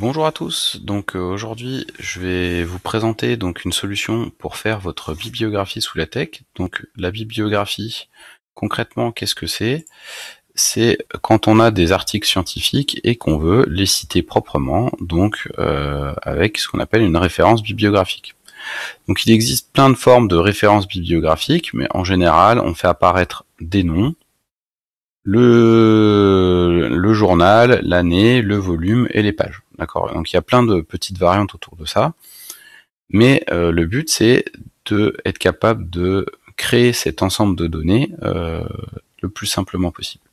Bonjour à tous. Donc euh, aujourd'hui, je vais vous présenter donc une solution pour faire votre bibliographie sous la tech. Donc la bibliographie, concrètement, qu'est-ce que c'est C'est quand on a des articles scientifiques et qu'on veut les citer proprement, donc euh, avec ce qu'on appelle une référence bibliographique. Donc il existe plein de formes de références bibliographiques, mais en général, on fait apparaître des noms, le, journal, l'année, le volume et les pages. D'accord. Donc il y a plein de petites variantes autour de ça. Mais euh, le but c'est de être capable de créer cet ensemble de données euh, le plus simplement possible.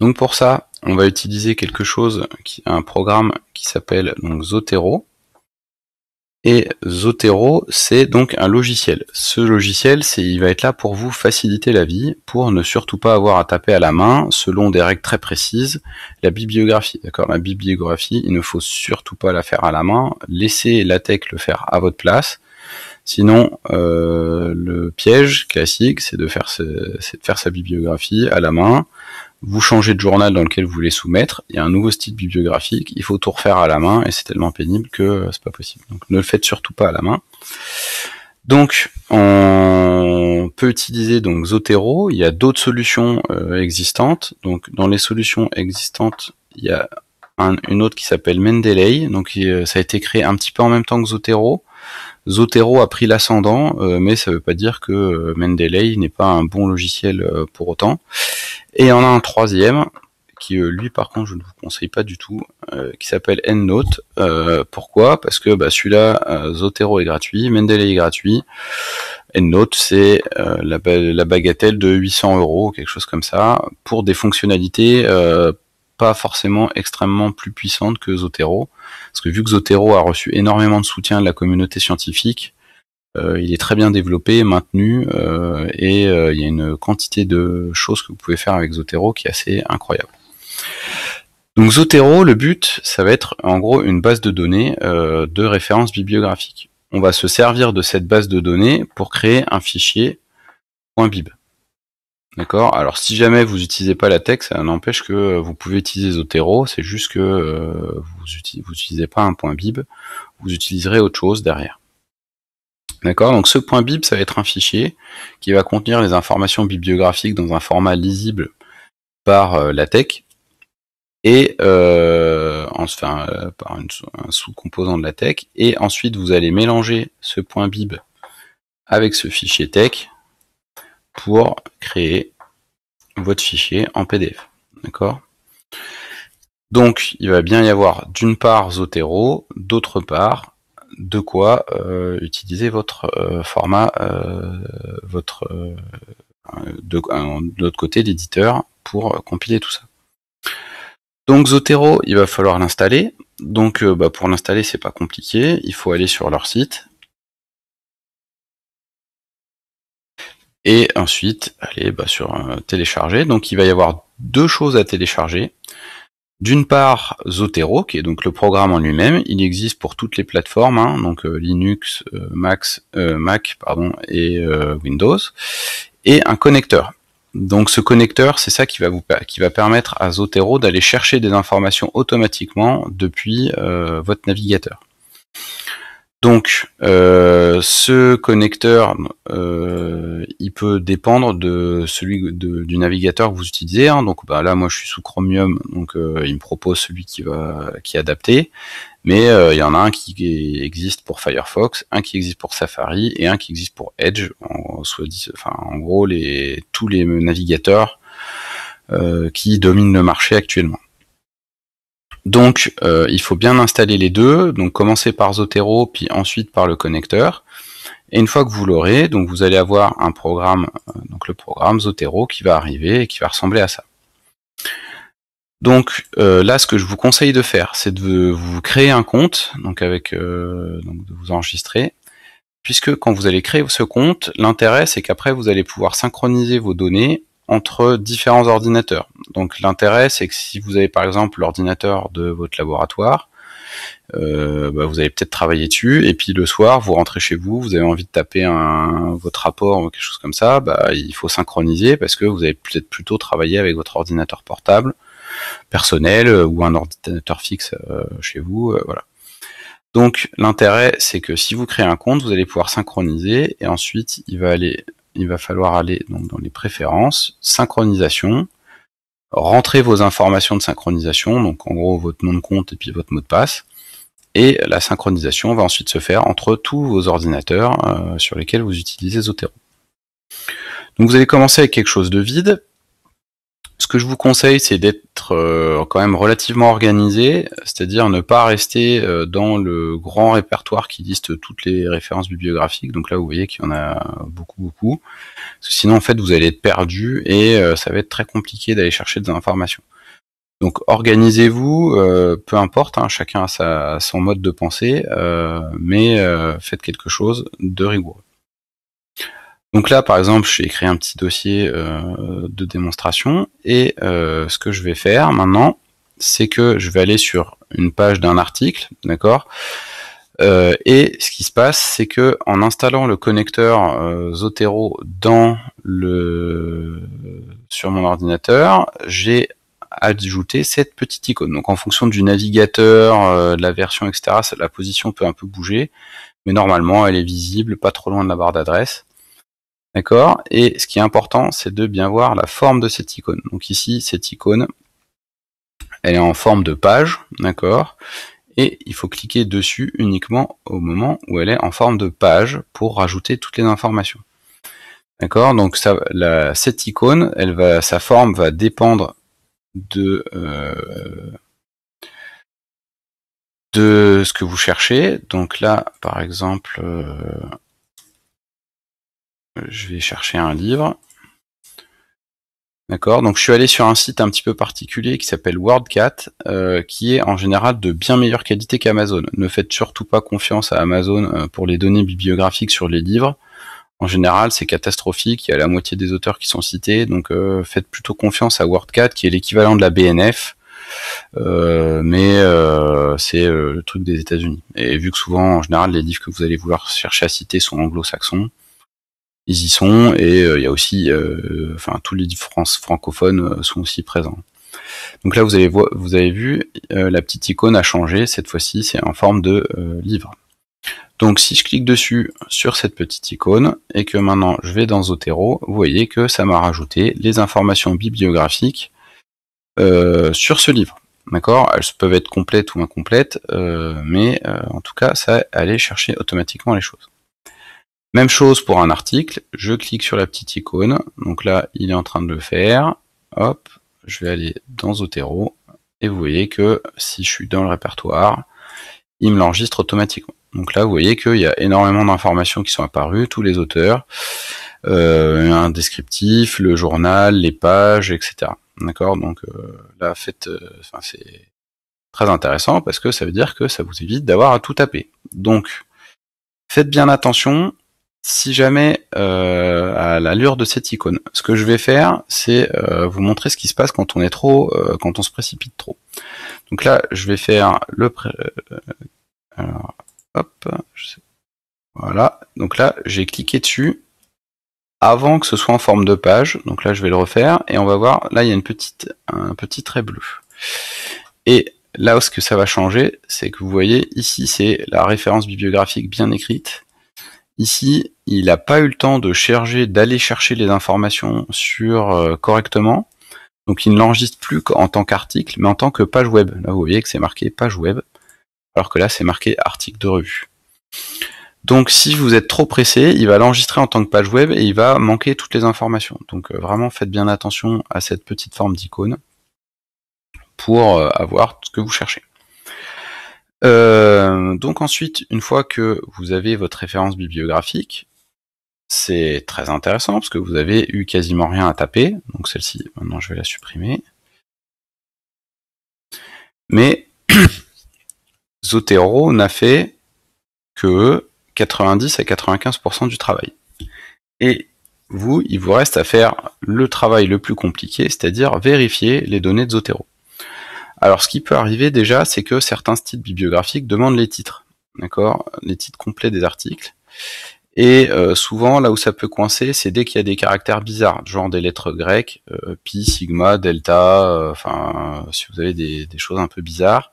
Donc pour ça, on va utiliser quelque chose, qui, un programme qui s'appelle donc Zotero, et Zotero, c'est donc un logiciel. Ce logiciel, c'est, il va être là pour vous faciliter la vie, pour ne surtout pas avoir à taper à la main, selon des règles très précises, la bibliographie. D'accord, la bibliographie, il ne faut surtout pas la faire à la main. Laissez la tech le faire à votre place. Sinon, euh, le piège classique, c'est de faire sa bibliographie à la main vous changez de journal dans lequel vous voulez soumettre, il y a un nouveau style bibliographique, il faut tout refaire à la main et c'est tellement pénible que euh, c'est pas possible. Donc ne le faites surtout pas à la main. Donc on peut utiliser donc Zotero, il y a d'autres solutions euh, existantes. Donc dans les solutions existantes, il y a une autre qui s'appelle Mendeley, donc euh, ça a été créé un petit peu en même temps que Zotero. Zotero a pris l'ascendant, euh, mais ça veut pas dire que euh, Mendeley n'est pas un bon logiciel euh, pour autant. Et en a un troisième qui lui par contre je ne vous conseille pas du tout, qui s'appelle EndNote. Euh, pourquoi Parce que bah, celui-là, Zotero est gratuit, Mendeley est gratuit. EndNote c'est la, la, bagatelle de 800 euros, quelque chose comme ça, pour des fonctionnalités forcément extrêmement plus puissante que Zotero, parce que vu que Zotero a reçu énormément de soutien de la communauté scientifique, euh, il est très bien développé, maintenu, euh, et euh, il y a une quantité de choses que vous pouvez faire avec Zotero qui est assez incroyable. Donc Zotero, le but, ça va être en gros une base de données de référence bibliographique. On va se servir de cette base de données pour créer un fichier .bib. D'accord. Alors si jamais vous n'utilisez pas la tech, ça n'empêche que euh, vous pouvez utiliser Zotero. C'est juste que euh, vous n'utilisez pas un point bib. Vous utiliserez autre chose derrière. D'accord. Donc ce point bib, ça va être un fichier qui va contenir les informations bibliographiques dans un format lisible par euh, la tech, et enfin, par un sous-composant de la tech, Et ensuite, vous allez mélanger ce point bib avec ce fichier tech pour créer votre fichier en PDF. D'accord Donc, il va bien y avoir d'une part Zotero, d'autre part de quoi euh, utiliser votre euh, format, euh, votre de, l'autre côté l'éditeur pour compiler tout ça. Donc Zotero, il va falloir l'installer. Donc bah, pour l'installer, c'est pas compliqué. Il faut aller sur leur site et ensuite allez bah, sur euh, télécharger. Donc il va y avoir deux choses à télécharger. D'une part, Zotero, qui est donc le programme en lui-même, il existe pour toutes les plateformes, hein, donc euh, Linux, euh, Max, Mac, pardon, et Windows, et un connecteur. Donc ce connecteur, c'est ça qui va vous qui va permettre à Zotero d'aller chercher des informations automatiquement depuis votre navigateur. Donc, euh, ce connecteur, euh, il peut dépendre de celui du navigateur que vous utilisez. Hein. Donc, bah, là, moi, je suis sous Chromium, donc euh, il me propose celui qui va qui est adapté. Mais il y en a un qui existe pour Firefox, un qui existe pour Safari et un qui existe pour Edge. En, gros, les, tous les navigateurs qui dominent le marché actuellement. Donc, euh, il faut bien installer les deux. Donc, commencer par Zotero, puis ensuite par le connecteur. Et une fois que vous l'aurez, donc vous allez avoir un programme, euh, donc le programme Zotero qui va arriver et qui va ressembler à ça. Donc euh, là, ce que je vous conseille de faire, c'est de vous créer un compte, donc avec donc de vous enregistrer, puisque quand vous allez créer ce compte, l'intérêt c'est qu'après vous allez pouvoir synchroniser vos données entre différents ordinateurs. Donc l'intérêt, c'est que si vous avez par exemple l'ordinateur de votre laboratoire, euh, bah, vous allez peut-être travailler dessus, et puis le soir, vous rentrez chez vous, vous avez envie de taper un, votre rapport ou quelque chose comme ça, bah, il faut synchroniser parce que vous allez peut-être plutôt travailler avec votre ordinateur portable, personnel, euh, ou un ordinateur fixe euh, chez vous, voilà. Donc l'intérêt, c'est que si vous créez un compte, vous allez pouvoir synchroniser, et ensuite, il va aller il va falloir aller donc dans les préférences, synchronisation, rentrer vos informations de synchronisation, donc en gros votre nom de compte et puis votre mot de passe. Et la synchronisation va ensuite se faire entre tous vos ordinateurs euh, sur lesquels vous utilisez Zotero. Donc vous allez commencer avec quelque chose de vide, ce que je vous conseille, c'est d'être euh, quand même relativement organisé, c'est-à-dire ne pas rester euh, dans le grand répertoire qui liste toutes les références bibliographiques. Donc là, vous voyez qu'il y en a beaucoup, beaucoup. Parce que sinon, en fait, vous allez être perdu et euh, ça va être très compliqué d'aller chercher des informations. Donc organisez-vous, peu importe, hein, chacun a son mode de pensée, mais faites quelque chose de rigoureux. Donc là, par exemple, j'ai créé un petit dossier euh, de démonstration et euh, ce que je vais faire maintenant, c'est que je vais aller sur une page d'un article, d'accord euh, Et ce qui se passe, c'est que en installant le connecteur Zotero dans le sur mon ordinateur, j'ai ajouté cette petite icône. Donc en fonction du navigateur, de la version, etc., la position peut un peu bouger, mais normalement elle est visible pas trop loin de la barre d'adresse. D'accord Et ce qui est important, c'est de bien voir la forme de cette icône. Donc ici, cette icône, elle est en forme de page, d'accord Et il faut cliquer dessus uniquement au moment où elle est en forme de page pour rajouter toutes les informations. D'accord Donc ça, la, cette icône, elle va, sa forme va dépendre de, euh, de ce que vous cherchez. Donc là, par exemple... Euh, je vais chercher un livre. D'accord. Donc je suis allé sur un site un petit peu particulier qui s'appelle WordCat, euh, qui est en général de bien meilleure qualité qu'Amazon. Ne faites surtout pas confiance à Amazon euh, pour les données bibliographiques sur les livres. En général, c'est catastrophique. Il y a la moitié des auteurs qui sont cités, donc euh, faites plutôt confiance à WordCat, qui est l'équivalent de la BNF, mais c'est le truc des États-Unis. Et vu que souvent, en général, les livres que vous allez vouloir chercher à citer sont anglo-saxons ils y sont et euh, il y a aussi, euh, enfin tous les France francophones euh, sont aussi présents. Donc là vous avez, vous avez vu, la petite icône a changé, cette fois-ci c'est en forme de livre. Donc si je clique dessus sur cette petite icône et que maintenant je vais dans Zotero, vous voyez que ça m'a rajouté les informations bibliographiques sur ce livre. D'accord Elles peuvent être complètes ou incomplètes, mais en tout cas ça allait chercher automatiquement les choses. Même chose pour un article, je clique sur la petite icône, donc là il est en train de le faire, hop, je vais aller dans Zotero, et vous voyez que si je suis dans le répertoire, il me l'enregistre automatiquement. Donc là vous voyez qu'il y a énormément d'informations qui sont apparues, tous les auteurs, euh, un descriptif, le journal, les pages, etc. D'accord Donc euh, là faites, euh, enfin c'est très intéressant parce que ça veut dire que ça vous évite d'avoir à tout taper. Donc faites bien attention, si jamais euh, à l'allure de cette icône. Ce que je vais faire, c'est euh, vous montrer ce qui se passe quand on est trop, euh, quand on se précipite trop. Donc là, je vais faire le pré... hop, voilà. Donc là, j'ai cliqué dessus avant que ce soit en forme de page. Donc là, je vais le refaire et on va voir. Là, il y a une petite, un petit trait bleu. Et là, ce que ça va changer, c'est que vous voyez ici, c'est la référence bibliographique bien écrite Ici, il n'a pas eu le temps de chercher, d'aller chercher les informations sur euh, correctement. Donc il ne l'enregistre plus en tant qu'article, mais en tant que page web. Là, vous voyez que c'est marqué page web, alors que là, c'est marqué article de revue. Donc si vous êtes trop pressé, il va l'enregistrer en tant que page web et il va manquer toutes les informations. Donc euh, vraiment faites bien attention à cette petite forme d'icône pour euh, avoir ce que vous cherchez. Euh, donc ensuite, une fois que vous avez votre référence bibliographique, c'est très intéressant parce que vous avez eu quasiment rien à taper. Donc celle-ci, maintenant je vais la supprimer. Mais Zotero n'a fait que 90 à 95% du travail. Et vous, il vous reste à faire le travail le plus compliqué, c'est-à-dire vérifier les données de Zotero. Alors, ce qui peut arriver déjà, c'est que certains styles bibliographiques demandent les titres, d'accord, les titres complets des articles. Et euh, souvent, là où ça peut coincer, c'est dès qu'il y a des caractères bizarres, genre des lettres grecques, euh, pi, sigma, delta, euh, enfin, si vous avez des, choses un peu bizarres,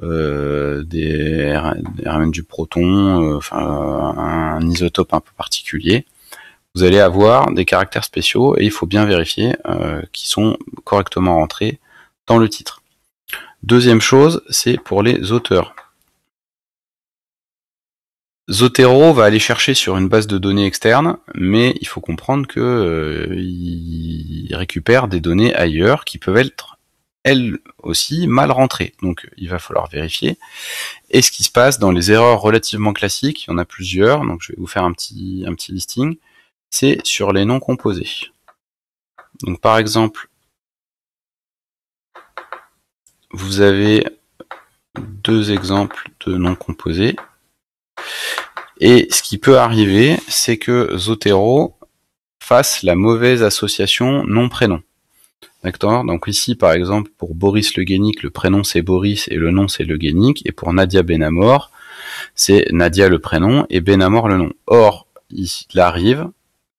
des, des ramènes du proton, enfin, un, un, isotope un peu particulier, vous allez avoir des caractères spéciaux et il faut bien vérifier qu'ils sont correctement rentrés dans le titre. Deuxième chose, c'est pour les auteurs. Zotero va aller chercher sur une base de données externe, mais il faut comprendre que euh, il récupère des données ailleurs qui peuvent être elles aussi mal rentrées. Donc il va falloir vérifier. Et ce qui se passe dans les erreurs relativement classiques, il y en a plusieurs, donc je vais vous faire un petit, un petit listing, c'est sur les noms composés. Donc par exemple, vous avez deux exemples de noms composés. Et ce qui peut arriver, c'est que Zotero fasse la mauvaise association nom-prénom. D'accord Donc ici, par exemple, pour Boris Le Guénic, le prénom c'est Boris et le nom c'est Le Guénic. Et pour Nadia Benamor, c'est Nadia le prénom et Benamor le nom. Or, il arrive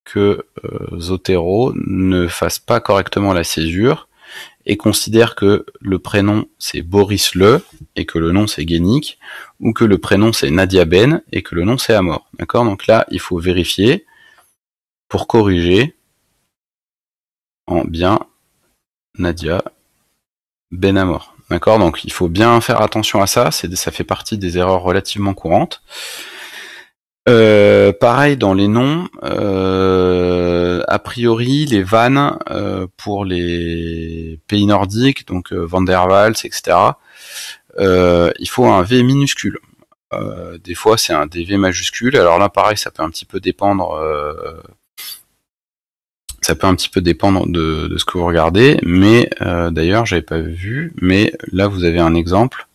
que euh, Zotero ne fasse pas correctement la césure et considère que le prénom c'est Boris Le et que le nom c'est Guénic, ou que le prénom c'est Nadia Ben et que le nom c'est Amor. D'accord Donc là, il faut vérifier pour corriger en bien Nadia Ben Amor. D'accord Donc il faut bien faire attention à ça, ça fait partie des erreurs relativement courantes. Euh, pareil dans les noms, euh, a priori les vannes euh, pour les pays nordiques, donc Van der Waals, etc. il faut un V minuscule. des fois c'est un DV majuscule. Alors là pareil ça peut un petit peu dépendre, ça peut un petit peu dépendre de, de ce que vous regardez. Mais d'ailleurs j'avais pas vu, mais là vous avez un exemple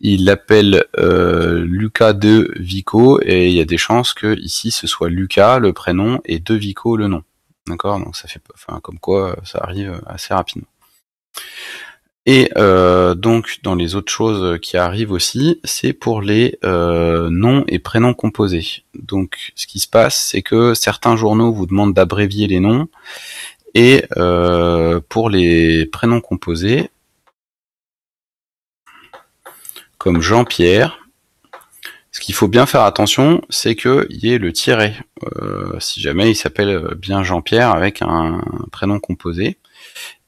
il l'appelle euh, Lucas de Vico et il y a des chances que ici ce soit Lucas le prénom et de Vico le nom. D'accord Donc ça fait enfin comme quoi ça arrive assez rapidement. Et euh, donc dans les autres choses qui arrivent aussi, c'est pour les euh, noms et prénoms composés. Donc ce qui se passe, c'est que certains journaux vous demandent d'abrévier les noms, et euh, pour les prénoms composés, comme Jean-Pierre, ce qu'il faut bien faire attention, c'est qu'il y ait le tiret. Euh, si jamais il s'appelle bien Jean-Pierre avec un prénom composé.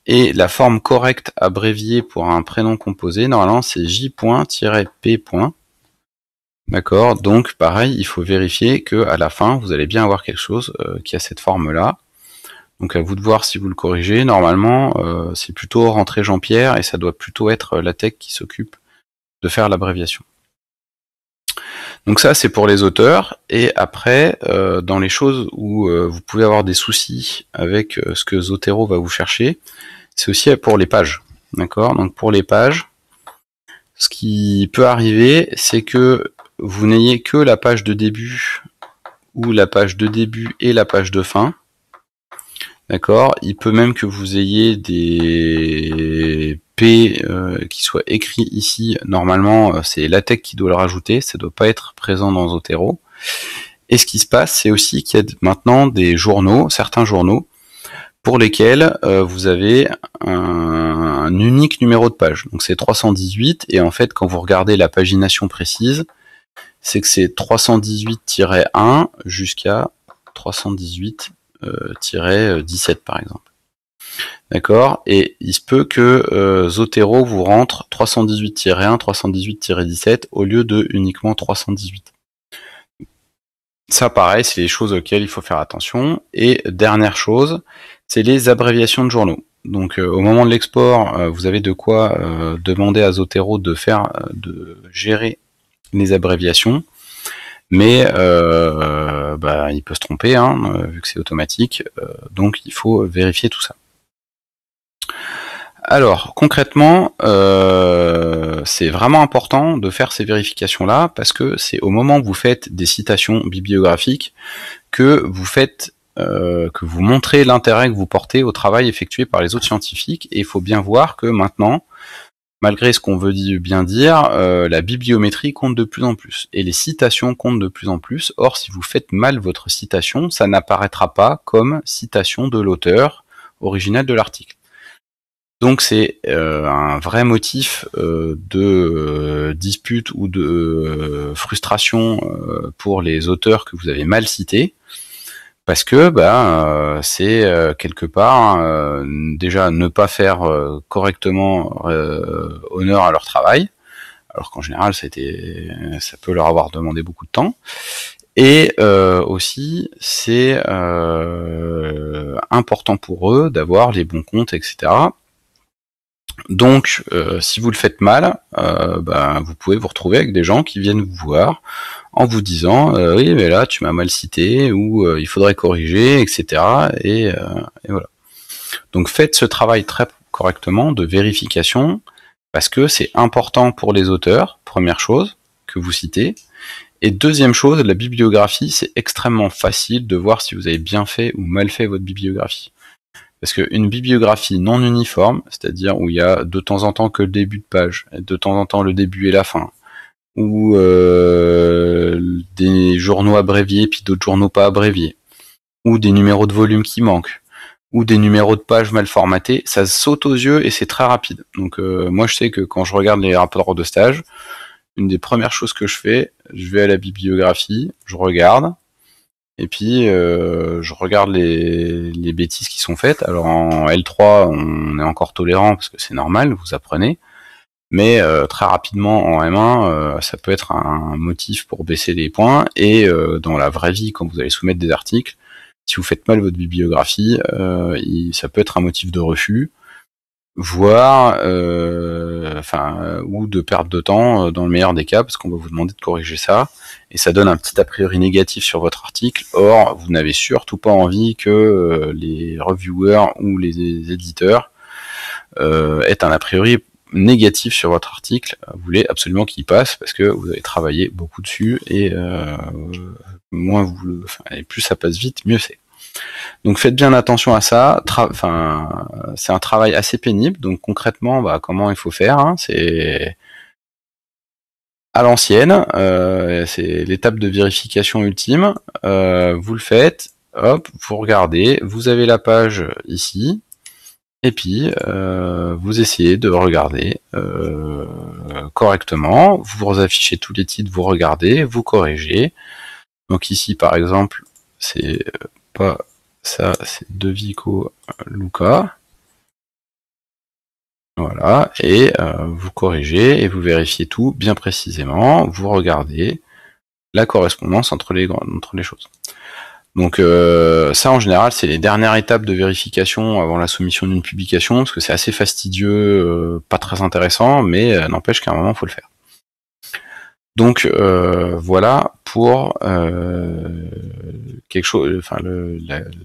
Et la forme correcte abréviée pour un prénom composé, normalement, c'est J.-P. D'accord Donc, pareil, il faut vérifier que à la fin, vous allez bien avoir quelque chose euh, qui a cette forme-là. Donc, à vous de voir si vous le corrigez. Normalement, euh, c'est plutôt rentrer Jean-Pierre et ça doit plutôt être la tech qui s'occupe de faire l'abréviation. Donc ça, c'est pour les auteurs. Et après, euh, dans les choses où euh, vous pouvez avoir des soucis avec euh, ce que Zotero va vous chercher, c'est aussi pour les pages. D'accord Donc pour les pages, ce qui peut arriver, c'est que vous n'ayez que la page de début ou la page de début et la page de fin. D'accord Il peut même que vous ayez des P euh, qui soient écrits ici. Normalement, euh, c'est LaTeX qui doit le rajouter. Ça ne doit pas être présent dans Zotero. Et ce qui se passe, c'est aussi qu'il y a maintenant des journaux, certains journaux, pour lesquels euh, vous avez un, un, unique numéro de page. Donc c'est 318. Et en fait, quand vous regardez la pagination précise, c'est que c'est 318-1 jusqu'à 318 17 euh, euh, par exemple. D'accord Et il se peut que euh, Zotero vous rentre 318-1, 318-17 au lieu de uniquement 318. Ça, pareil, c'est les choses auxquelles il faut faire attention. Et dernière chose, c'est les abréviations de journaux. Donc, au moment de l'export, vous avez de quoi demander à Zotero de faire, de gérer les abréviations mais euh, bah, il peut se tromper, hein, euh, vu que c'est automatique, euh, donc il faut vérifier tout ça. Alors concrètement, c'est vraiment important de faire ces vérifications-là parce que c'est au moment où vous faites des citations bibliographiques que vous faites que vous montrez l'intérêt que vous portez au travail effectué par les autres scientifiques et il faut bien voir que maintenant Malgré ce qu'on veut bien dire, euh, la bibliométrie compte de plus en plus, et les citations comptent de plus en plus. Or, si vous faites mal votre citation, ça n'apparaîtra pas comme citation de l'auteur original de l'article. Donc c'est euh, un vrai motif euh, de dispute ou de frustration pour les auteurs que vous avez mal cités parce que bah, c'est euh, quelque part euh, déjà ne pas faire correctement honneur à leur travail, alors qu'en général ça, a ça peut leur avoir demandé beaucoup de temps, et aussi c'est important pour eux d'avoir les bons comptes, etc. Donc, euh, si vous le faites mal, euh, ben, vous pouvez vous retrouver avec des gens qui viennent vous voir en vous disant euh, oui, mais là tu m'as mal cité ou il faudrait corriger, etc. et, voilà. Donc, faites ce travail très correctement de vérification parce que c'est important pour les auteurs. Première chose que vous citez. Et deuxième chose, la bibliographie, c'est extrêmement facile de voir si vous avez bien fait ou mal fait votre bibliographie. Parce qu'une bibliographie non uniforme, c'est-à-dire où il y a de temps en temps que le début de page, de temps en temps le début et la fin, ou euh, des journaux abréviés puis d'autres journaux pas abréviés, ou des numéros de volume qui manquent, ou des numéros de pages mal formatés, ça saute aux yeux et c'est très rapide. Donc euh, moi je sais que quand je regarde les rapports de stage, une des premières choses que je fais, je vais à la bibliographie, je regarde, et puis, euh, je regarde les, bêtises qui sont faites. Alors en L3, on est encore tolérant parce que c'est normal, vous apprenez. Mais euh, très rapidement en M1, euh, ça peut être un motif pour baisser les points. Et dans la vraie vie, quand vous allez soumettre des articles, si vous faites mal votre bibliographie, ça peut être un motif de refus voire euh, enfin euh, ou de perdre de temps euh, dans le meilleur des cas parce qu'on va vous demander de corriger ça et ça donne un petit a priori négatif sur votre article or vous n'avez surtout pas envie que les reviewers ou les éditeurs euh, aient un a priori négatif sur votre article vous voulez absolument qu'il passe parce que vous avez travaillé beaucoup dessus et moins vous le et plus ça passe vite mieux c'est donc faites bien attention à ça. Enfin, c'est un travail assez pénible. Donc concrètement, bah, comment il faut faire hein, C'est à l'ancienne. Euh, c'est l'étape de vérification ultime. Euh, vous le faites. Hop, vous regardez. Vous avez la page ici. Et puis, euh, vous essayez de regarder correctement. Vous affichez tous les titres, vous regardez, vous corrigez. Donc ici, par exemple, c'est pas ça c'est DeVico, Luca. Voilà, et euh, vous corrigez et vous vérifiez tout bien précisément, vous regardez la correspondance entre les, entre les choses. Donc euh, ça en général c'est les dernières étapes de vérification avant la soumission d'une publication, parce que c'est assez fastidieux, euh, pas très intéressant, mais n'empêche qu'à un moment il faut le faire. Donc euh, voilà pour euh, quelque chose, enfin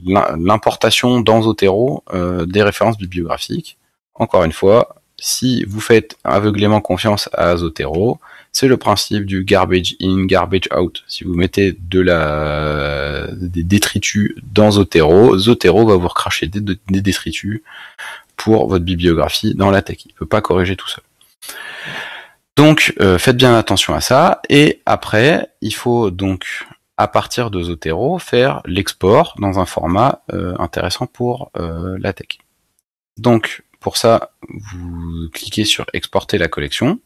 l'importation dans Zotero euh, des références bibliographiques. Encore une fois, si vous faites aveuglément confiance à Zotero, c'est le principe du garbage in, garbage out. Si vous mettez de la des détritus dans Zotero, Zotero va vous recracher des, détritus pour votre bibliographie dans la tech. Il peut pas corriger tout seul. Donc euh, faites bien attention à ça. Et après, il faut donc à partir de Zotero faire l'export dans un format euh, intéressant pour euh, la tech. Donc pour ça, vous cliquez sur exporter la collection.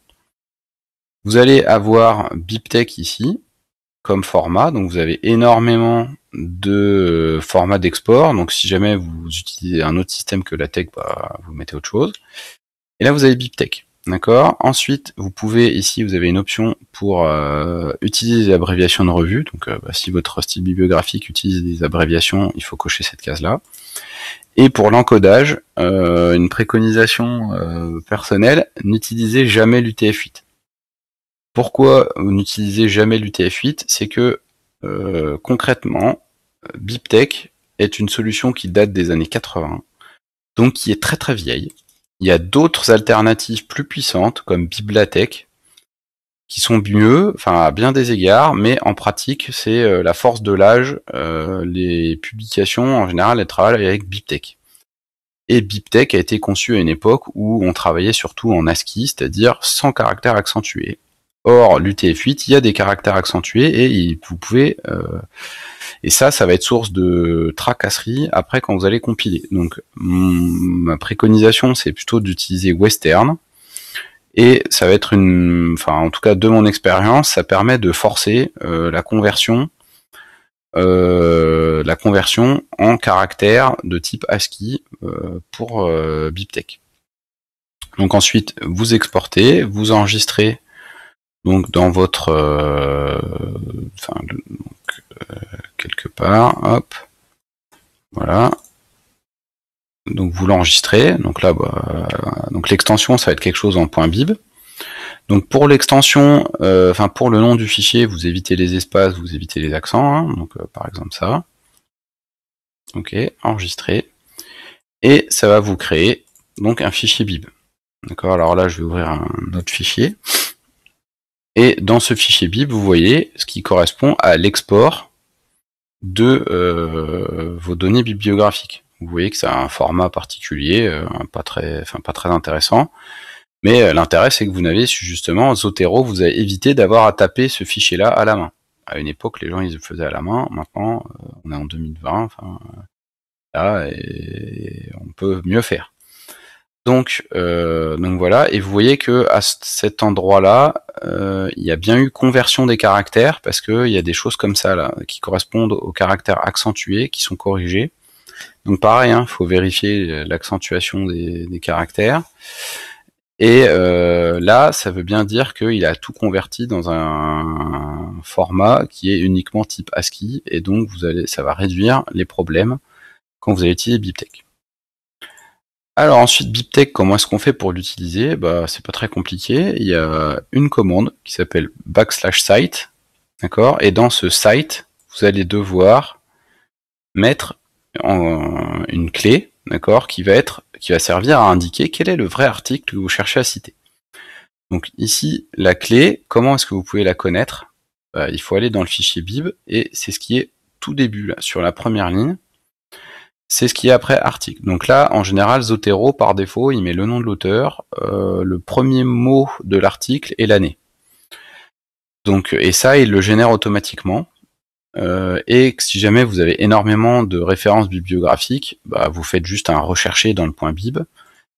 Vous allez avoir BipTech » ici comme format. Donc vous avez énormément de formats d'export. Donc si jamais vous utilisez un autre système que la tech, bah, vous mettez autre chose. Et là vous avez BipTech ». D'accord. Ensuite, vous pouvez ici, vous avez une option pour euh, utiliser des abréviations de revue. Donc, euh, bah, si votre style bibliographique utilise des abréviations, il faut cocher cette case-là. Et pour l'encodage, euh, une préconisation personnelle n'utilisez jamais l'UTF-8. Pourquoi vous n'utilisez jamais l'UTF-8 C'est que concrètement, BipTech est une solution qui date des années 80, donc qui est très très vieille il y a d'autres alternatives plus puissantes comme Biblatech qui sont mieux, enfin à bien des égards, mais en pratique c'est euh, la force de l'âge. Euh, les publications en général elles travaillent avec BibTech. Et BibTech a été conçu à une époque où on travaillait surtout en ASCII, c'est-à-dire sans caractère accentué. Or l'UTF-8, il y a des caractères accentués et vous pouvez euh, et ça, ça va être source de tracasserie après quand vous allez compiler. Donc mm, ma préconisation, c'est plutôt d'utiliser Western. Et ça va être une, enfin en tout cas de mon expérience, ça permet de forcer euh, la conversion, euh, la conversion en caractère de type ASCII euh, pour euh, BibTeX. Donc ensuite, vous exportez, vous enregistrez donc dans votre, enfin euh, quelque part, hop, voilà. Donc vous l'enregistrez, donc là, bah, donc l'extension ça va être quelque chose en point .bib. Donc pour l'extension, euh, enfin pour le nom du fichier, vous évitez les espaces, vous évitez les accents, hein. donc euh, par exemple ça. Ok, enregistrer. Et ça va vous créer donc un fichier bib. D'accord, alors là je vais ouvrir un autre fichier. Et dans ce fichier bib, vous voyez ce qui correspond à l'export de euh, vos données bibliographiques. Vous voyez que ça a un format particulier, euh, pas très, pas très intéressant. Mais euh, l'intérêt, c'est que vous n'avez justement Zotero, vous avez évité d'avoir à taper ce fichier-là à la main. À une époque, les gens ils le faisaient à la main. Maintenant, on est en 2020, enfin là, et on peut mieux faire. Donc, euh, donc voilà, et vous voyez que à cet endroit-là, euh, il y a bien eu conversion des caractères parce qu'il y a des choses comme ça là qui correspondent aux caractères accentués qui sont corrigés. Donc pareil, il hein, faut vérifier euh, l'accentuation des, caractères. Et là, ça veut bien dire qu'il a tout converti dans un format qui est uniquement type ASCII, et donc vous allez, ça va réduire les problèmes quand vous allez utiliser BibTeX. Alors ensuite, BibTech, comment est-ce qu'on fait pour l'utiliser Bah, c'est pas très compliqué. Il y a une commande qui s'appelle backslash site, d'accord Et dans ce site, vous allez devoir mettre une clé, d'accord, qui va être, qui va servir à indiquer quel est le vrai article que vous cherchez à citer. Donc ici, la clé, comment est-ce que vous pouvez la connaître bah, Il faut aller dans le fichier bib et c'est ce qui est tout début là, sur la première ligne c'est ce qui est après article. Donc là, en général, Zotero, par défaut, il met le nom de l'auteur, euh, le premier mot de l'article et l'année. Donc, et ça, il le génère automatiquement. Euh, et si jamais vous avez énormément de références bibliographiques, bah, vous faites juste un rechercher dans le point bib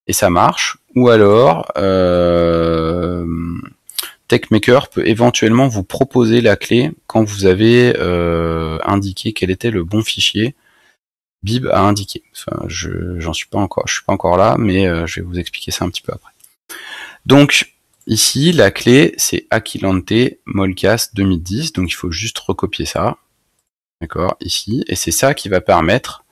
et ça marche. Ou alors, euh, TechMaker peut éventuellement vous proposer la clé quand vous avez indiqué quel était le bon fichier Bib a indiqué. Enfin, je j'en suis pas encore, je suis pas encore là, mais euh, je vais vous expliquer ça un petit peu après. Donc ici, la clé c'est Aquilante Molcas 2010, donc il faut juste recopier ça, d'accord, ici, et c'est ça qui va permettre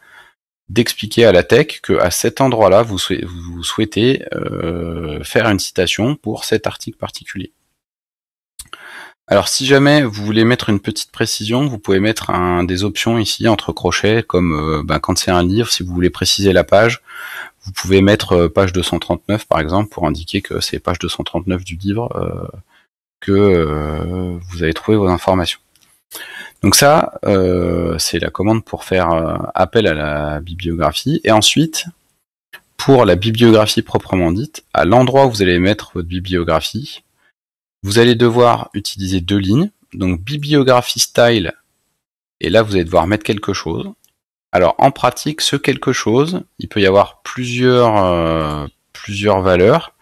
d'expliquer à la tech que à cet endroit-là, vous, souhaitez, vous souhaitez euh, faire une citation pour cet article particulier. Alors si jamais vous voulez mettre une petite précision, vous pouvez mettre un, des options ici entre crochets, comme euh, ben, quand c'est un livre, si vous voulez préciser la page, vous pouvez mettre euh, page 239 par exemple pour indiquer que c'est page 239 du livre euh, que vous avez trouvé vos informations. Donc ça, c'est la commande pour faire appel à la bibliographie. Et ensuite, pour la bibliographie proprement dite, à l'endroit où vous allez mettre votre bibliographie, vous allez devoir utiliser deux lignes, donc bibliographie style, et là vous allez devoir mettre quelque chose. Alors en pratique, ce quelque chose, il peut y avoir plusieurs, euh, plusieurs valeurs.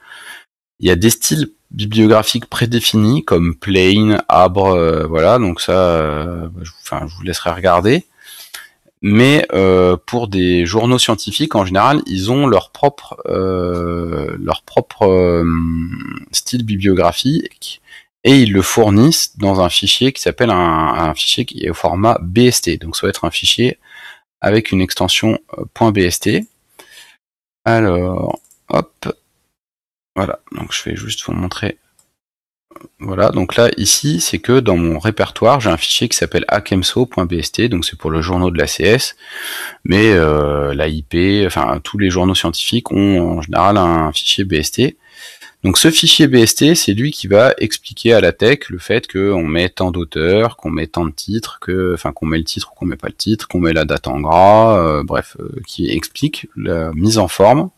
Il y a des styles bibliographiques prédéfinis comme plain, arbre, euh, voilà, donc ça, euh, enfin, je vous laisserai regarder mais euh, pour des journaux scientifiques en général, ils ont leur propre euh, leur propre euh, style bibliographique et ils le fournissent dans un fichier qui s'appelle un, un, fichier qui est au format BST. Donc ça va être un fichier avec une extension .bst. Alors, hop, voilà. Donc je vais juste vous montrer voilà, donc là, ici, c'est que dans mon répertoire, j'ai un fichier qui s'appelle akemso.bst, donc c'est pour le journaux de la CS, mais euh, IP, enfin tous les journaux scientifiques ont en général un fichier BST. Donc ce fichier BST, c'est lui qui va expliquer à la tech le fait qu'on met tant d'auteurs, qu'on met tant de titres, que, enfin qu'on met le titre ou qu'on met pas le titre, qu'on met la date en gras, euh, bref, euh, qui explique la mise en forme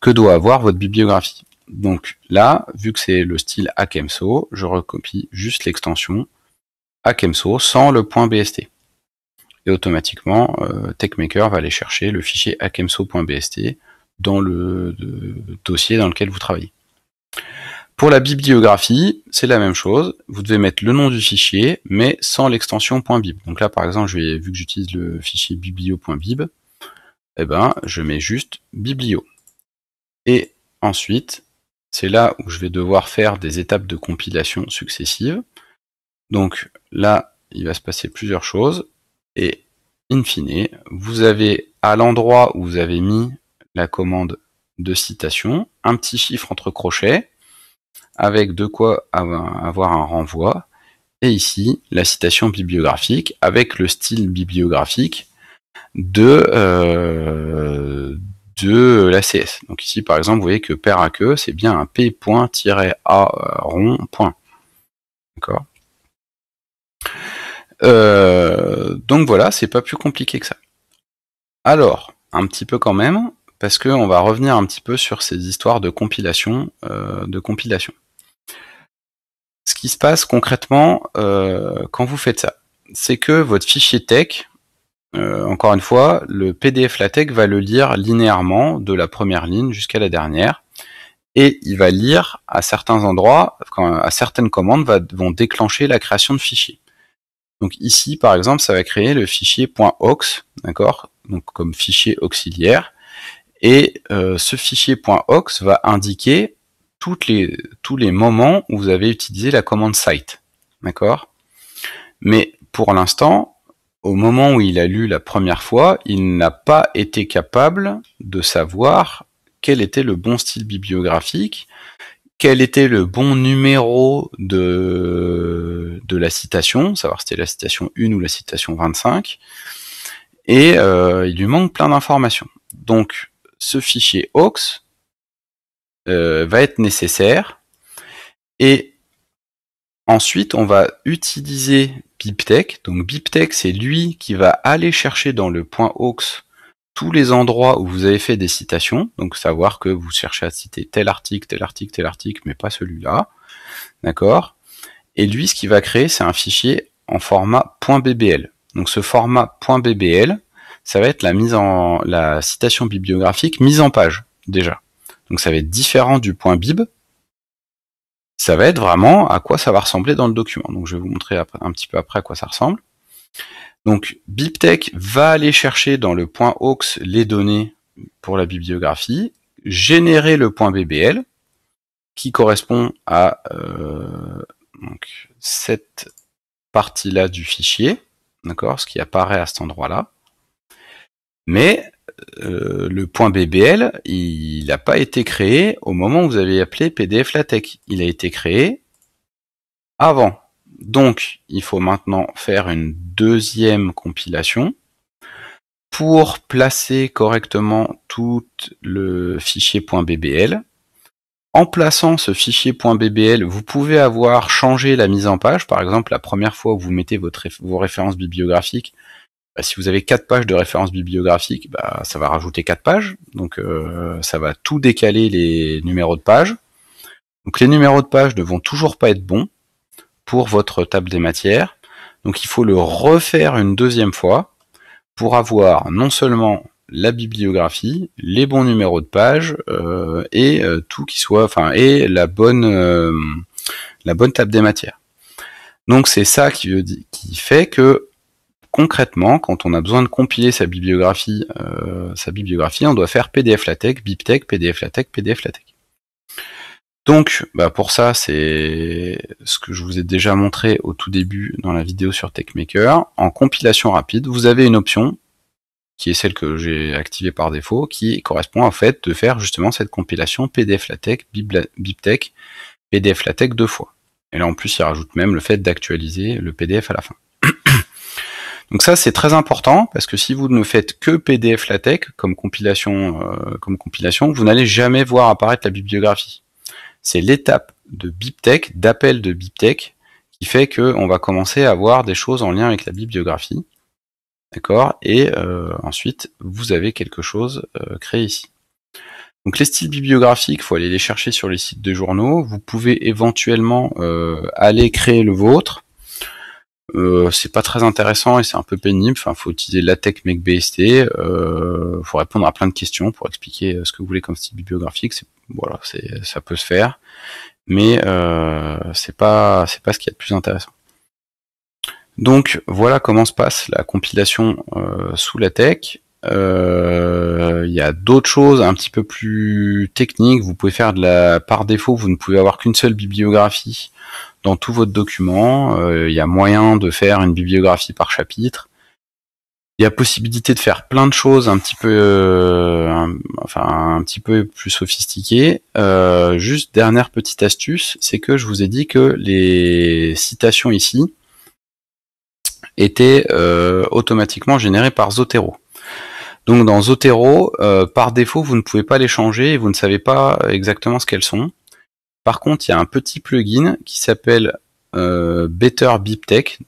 que doit avoir votre bibliographie. Donc là, vu que c'est le style Akemso, je recopie juste l'extension Akemso sans le point .bst. Et automatiquement, euh, TechMaker va aller chercher le fichier akemso.bst dans le dossier dans lequel vous travaillez. Pour la bibliographie, c'est la même chose. Vous devez mettre le nom du fichier, mais sans l'extension .bib. Donc là, par exemple, vu que j'utilise le fichier biblio.bib, eh ben, je mets juste biblio. Et ensuite, c'est là où je vais devoir faire des étapes de compilation successives. Donc là, il va se passer plusieurs choses. Et in fine, vous avez à l'endroit où vous avez mis la commande de citation, un petit chiffre entre crochets, avec de quoi avoir un renvoi. Et ici, la citation bibliographique avec le style bibliographique de, euh, de la CS. Donc ici, par exemple, vous voyez que père à queue, c'est bien un p.a euh, rond point. D'accord euh, donc voilà, c'est pas plus compliqué que ça. Alors, un petit peu quand même, parce que on va revenir un petit peu sur ces histoires de compilation, euh, de compilation. Ce qui se passe concrètement quand vous faites ça, c'est que votre fichier tech, euh, encore une fois, le PDF LaTeX va le lire linéairement de la première ligne jusqu'à la dernière, et il va lire à certains endroits, à certaines commandes vont déclencher la création de fichiers. Donc ici, par exemple, ça va créer le fichier .ox, d'accord Donc comme fichier auxiliaire, et euh, ce fichier .ox va indiquer toutes les, tous les moments où vous avez utilisé la commande site, d'accord Mais pour l'instant, au moment où il a lu la première fois, il n'a pas été capable de savoir quel était le bon style bibliographique, quel était le bon numéro de, de la citation, savoir si c'était la citation 1 ou la citation 25, et euh, il lui manque plein d'informations. Donc ce fichier aux euh, va être nécessaire, et Ensuite, on va utiliser BibTeX. Donc BibTeX, c'est lui qui va aller chercher dans le point aux tous les endroits où vous avez fait des citations. Donc savoir que vous cherchez à citer tel article, tel article, tel article, mais pas celui-là. D'accord Et lui, ce qu'il va créer, c'est un fichier en format .bbl. Donc ce format .bbl, ça va être la mise en la citation bibliographique mise en page déjà. Donc ça va être différent du point bib ça va être vraiment à quoi ça va ressembler dans le document. Donc je vais vous montrer un petit peu après à quoi ça ressemble. Donc BibTech va aller chercher dans le point aux les données pour la bibliographie, générer le point BBL qui correspond à euh, cette partie-là du fichier, d'accord, ce qui apparaît à cet endroit-là. Mais euh, le point BBL, il n'a pas été créé au moment où vous avez appelé PDF LaTeX. Il a été créé avant. Donc, il faut maintenant faire une deuxième compilation pour placer correctement tout le fichier .bbl. En plaçant ce fichier .bbl, vous pouvez avoir changé la mise en page. Par exemple, la première fois où vous mettez vos références bibliographiques, bah, si vous avez quatre pages de référence bibliographique, bah, ça va rajouter quatre pages. Donc euh, ça va tout décaler les numéros de page. Donc les numéros de pages ne vont toujours pas être bons pour votre table des matières. Donc il faut le refaire une deuxième fois pour avoir non seulement la bibliographie, les bons numéros de pages, euh, et euh, tout qui soit, enfin et la bonne la bonne table des matières. Donc c'est ça qui fait que concrètement, quand on a besoin de compiler sa bibliographie, euh, sa bibliographie, on doit faire PDF LaTeX, BibTeX, PDF LaTeX, PDF LaTeX. Donc, bah pour ça, c'est ce que je vous ai déjà montré au tout début dans la vidéo sur TechMaker. En compilation rapide, vous avez une option qui est celle que j'ai activée par défaut, qui correspond en fait de faire justement cette compilation PDF LaTeX, BibTeX, PDF LaTeX deux fois. Et là, en plus, il rajoute même le fait d'actualiser le PDF à la fin. Donc ça c'est très important parce que si vous ne faites que PDF LaTeX comme compilation, euh, comme compilation, vous n'allez jamais voir apparaître la bibliographie. C'est l'étape de BibTeX, d'appel de BibTeX, qui fait qu'on va commencer à avoir des choses en lien avec la bibliographie. D'accord Et euh, ensuite, vous avez quelque chose euh, créé ici. Donc les styles bibliographiques, il faut aller les chercher sur les sites de journaux. Vous pouvez éventuellement aller créer le vôtre. Euh, c'est pas très intéressant et c'est un peu pénible. Enfin, faut utiliser tech MakeBST. Euh, faut répondre à plein de questions pour expliquer euh, ce que vous voulez comme style bibliographique. Voilà, ça peut se faire, mais euh, c'est pas c'est pas ce qu'il y a de plus intéressant. Donc voilà comment se passe la compilation euh, sous LaTeX. Il euh, y a d'autres choses un petit peu plus techniques. Vous pouvez faire de la par défaut, vous ne pouvez avoir qu'une seule bibliographie dans tout votre document. Il euh, y a moyen de faire une bibliographie par chapitre. Il y a possibilité de faire plein de choses un petit peu, euh, enfin un petit peu plus sophistiquées. Euh, juste dernière petite astuce, c'est que je vous ai dit que les citations ici étaient automatiquement générées par Zotero. Donc dans Zotero, euh, par défaut, vous ne pouvez pas les changer et vous ne savez pas exactement ce qu'elles sont. Par contre, il y a un petit plugin qui s'appelle euh, Better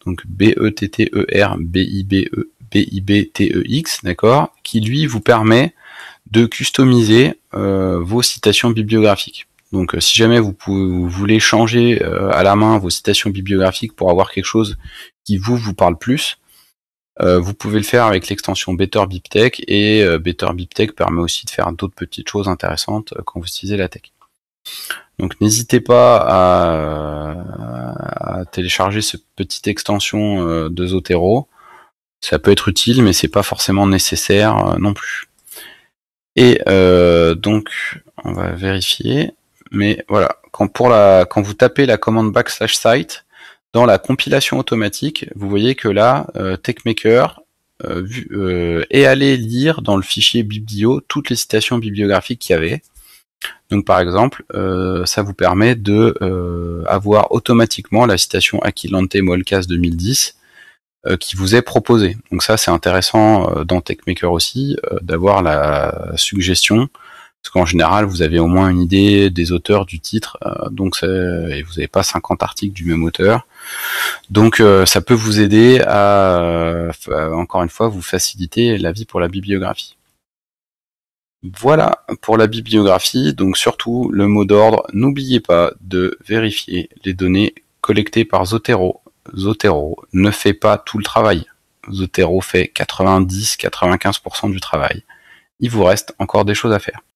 donc B-E-T-T-E-R B-I-B-E B-I-B-T-E-X, d'accord, qui lui vous permet de customiser euh, vos citations bibliographiques. Donc euh, si jamais vous, voulez changer à la main vos citations bibliographiques pour avoir quelque chose qui vous vous parle plus, euh, vous pouvez le faire avec l'extension Better et euh, Better permet aussi de faire d'autres petites choses intéressantes euh, quand vous utilisez la tech. Donc n'hésitez pas à, télécharger cette petite extension de Zotero. Ça peut être utile, mais c'est pas forcément nécessaire non plus. Et donc on va vérifier. Mais voilà, quand pour la quand vous tapez la commande backslash site, dans la compilation automatique, vous voyez que là, euh, TechMaker euh, euh, est allé lire dans le fichier biblio toutes les citations bibliographiques qu'il y avait. Donc par exemple, ça vous permet de avoir automatiquement la citation Aquilante Molcas 2010 qui vous est proposée. Donc ça c'est intéressant dans TechMaker aussi d'avoir la suggestion parce qu'en général vous avez au moins une idée des auteurs du titre donc et vous n'avez pas 50 articles du même auteur. Donc euh, ça peut vous aider euh, à, encore une fois, vous faciliter la vie pour la bibliographie. Voilà pour la bibliographie, donc surtout le mot d'ordre, n'oubliez pas de vérifier les données collectées par Zotero. Zotero ne fait pas tout le travail. Zotero fait 90-95% du travail. Il vous reste encore des choses à faire.